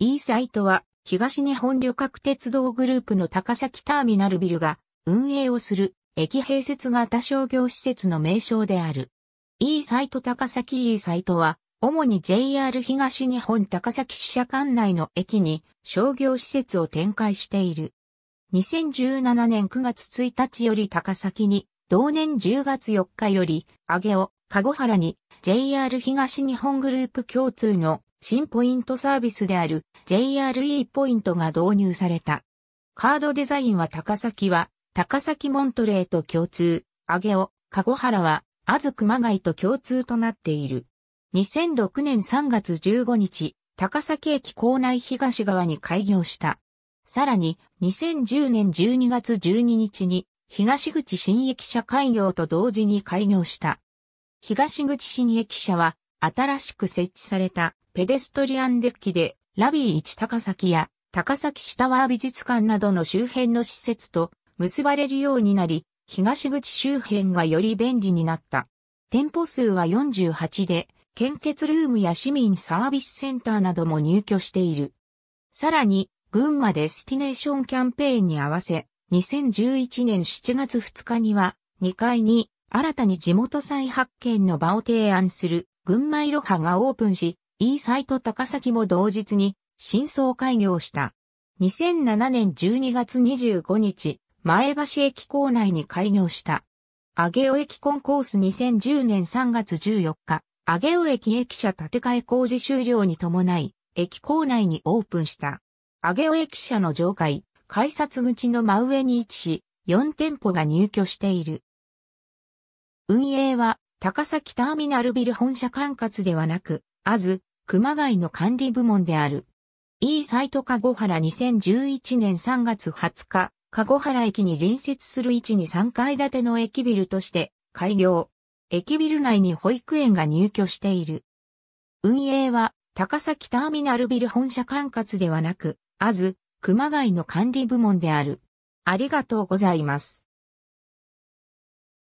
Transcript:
E サイトは東日本旅客鉄道グループの高崎ターミナルビルが運営をする駅併設型商業施設の名称である。E サイト高崎 E サイトは主に JR 東日本高崎支社管内の駅に商業施設を展開している。2017年9月1日より高崎に、同年10月4日より、上尾、籠原に JR 東日本グループ共通の新ポイントサービスである JRE ポイントが導入された。カードデザインは高崎は、高崎モントレーと共通、上げを、籠原は、あずガイと共通となっている。2006年3月15日、高崎駅構内東側に開業した。さらに、2010年12月12日に、東口新駅舎開業と同時に開業した。東口新駅舎は、新しく設置されたペデストリアンデッキで、ラビー1高崎や高崎下タワー美術館などの周辺の施設と結ばれるようになり、東口周辺がより便利になった。店舗数は48で、献血ルームや市民サービスセンターなども入居している。さらに、群馬デスティネーションキャンペーンに合わせ、2011年7月2日には、2階に新たに地元再発見の場を提案する群馬いろはがオープンし、E サイト高崎も同日に、新装開業した。2007年12月25日、前橋駅構内に開業した。上尾駅コンコース2010年3月14日、上尾駅駅舎建て替え工事終了に伴い、駅構内にオープンした。上尾駅舎の上階、改札口の真上に位置し、4店舗が入居している。運営は高崎ターミナルビル本社管轄ではなく、あず、熊谷の管理部門である。E サイト籠原2011年3月20日、籠原駅に隣接する位置に3階建ての駅ビルとして開業。駅ビル内に保育園が入居している。運営は高崎ターミナルビル本社管轄ではなく、あず、熊谷の管理部門である。ありがとうございます。